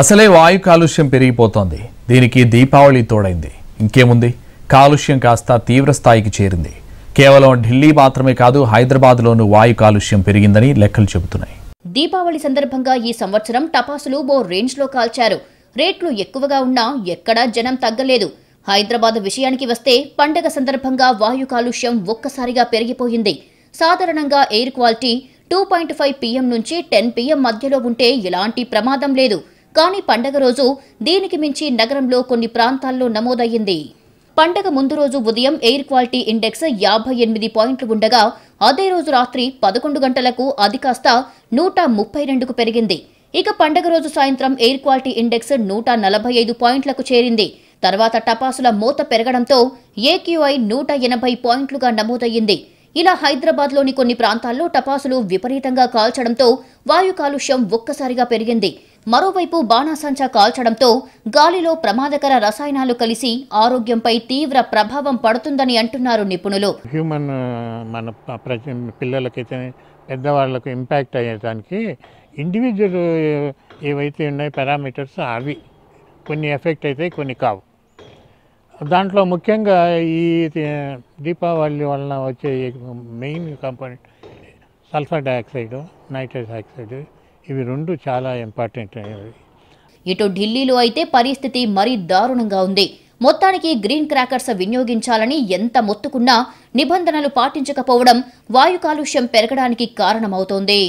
అసలే వాయు కాలుష్యం పెరిగిపోతోంది దీనికి దీపావళి తోడైంది ఇంకేముంది కాలుష్యం కాస్త తీవ్ర స్థాయికి చేరింది కేవలం ఢిల్లీ మాత్రమే కాదు హైదరాబాద్లోనూ వాయు కాలుష్యం పెరిగిందని లెక్కలు చెబుతున్నాయి దీపావళి సందర్భంగా ఈ సంవత్సరం టపాసులు ఓ రేంజ్లో కాల్చారు రేట్లు ఎక్కువగా ఉన్నా ఎక్కడా జనం తగ్గలేదు హైదరాబాద్ విషయానికి వస్తే పండగ సందర్భంగా వాయు కాలుష్యం ఒక్కసారిగా పెరిగిపోయింది సాధారణంగా air quality two point five PM నుంచి టెన్ పీఎం మధ్యలో ఉంటే ఎలాంటి ప్రమాదం లేదు కానీ పండగ రోజు దీనికి మించి నగరంలో కొన్ని ప్రాంతాల్లో నమోదయ్యింది పండగ ముందు రోజు ఉదయం ఎయిర్ క్వాలిటీ ఇండెక్స్ యాభై ఎనిమిది పాయింట్లు ఉండగా అదే రోజు రాత్రి పదకొండు గంటలకు అది కాస్త నూట ముప్పై రెండుకు పెరిగింది ఇక పండగ రోజు సాయంత్రం ఎయిర్ క్వాలిటీ ఇండెక్స్ నూట నలభై ఐదు పాయింట్లకు చేరింది తర్వాత టపాసుల మూత పెరగడంతో ఏక్యూఐ నూట ఎనభై పాయింట్లుగా నమోదయ్యింది ఇలా హైదరాబాద్లోని కొన్ని ప్రాంతాల్లో టపాసులు విపరీతంగా కాల్చడంతో వాయు కాలుష్యం ఒక్కసారిగా పెరిగింది మరోవైపు బాణాసంచా కాల్చడంతో గాలిలో ప్రమాదకర రసాయనాలు కలిసి ఆరోగ్యంపై తీవ్ర ప్రభావం పడుతుందని అంటున్నారు నిపుణులు హ్యూమన్ uh, మన పిల్లలకైతే పెద్దవాళ్ళకు ఇంపాక్ట్ అయ్యేదానికి ఇండివిజువల్ uh, ఏవైతే ఉన్నాయి పారామీటర్స్ అవి కొన్ని ఎఫెక్ట్ అవుతాయి కొన్ని కావు దాంట్లో ముఖ్యంగా ఈ దీపావళి వలన వచ్చే main component sulphur dioxide nitrous oxide ఇవి రెండు చాలా ఇంపార్టెంట్ అయినవి ఇటు ఢిల్లీలో అయితే పరిస్థితి మరీ దారుణంగా ఉంది మొత్తానికి గ్రీన్ క్రాకర్స్ వినియోగించాలని ఎంత మొత్తుకున్నా నిబంధనలు పాటించకపోవడం వాయు కాలుష్యం పెరగడానికి కారణమవుతోంది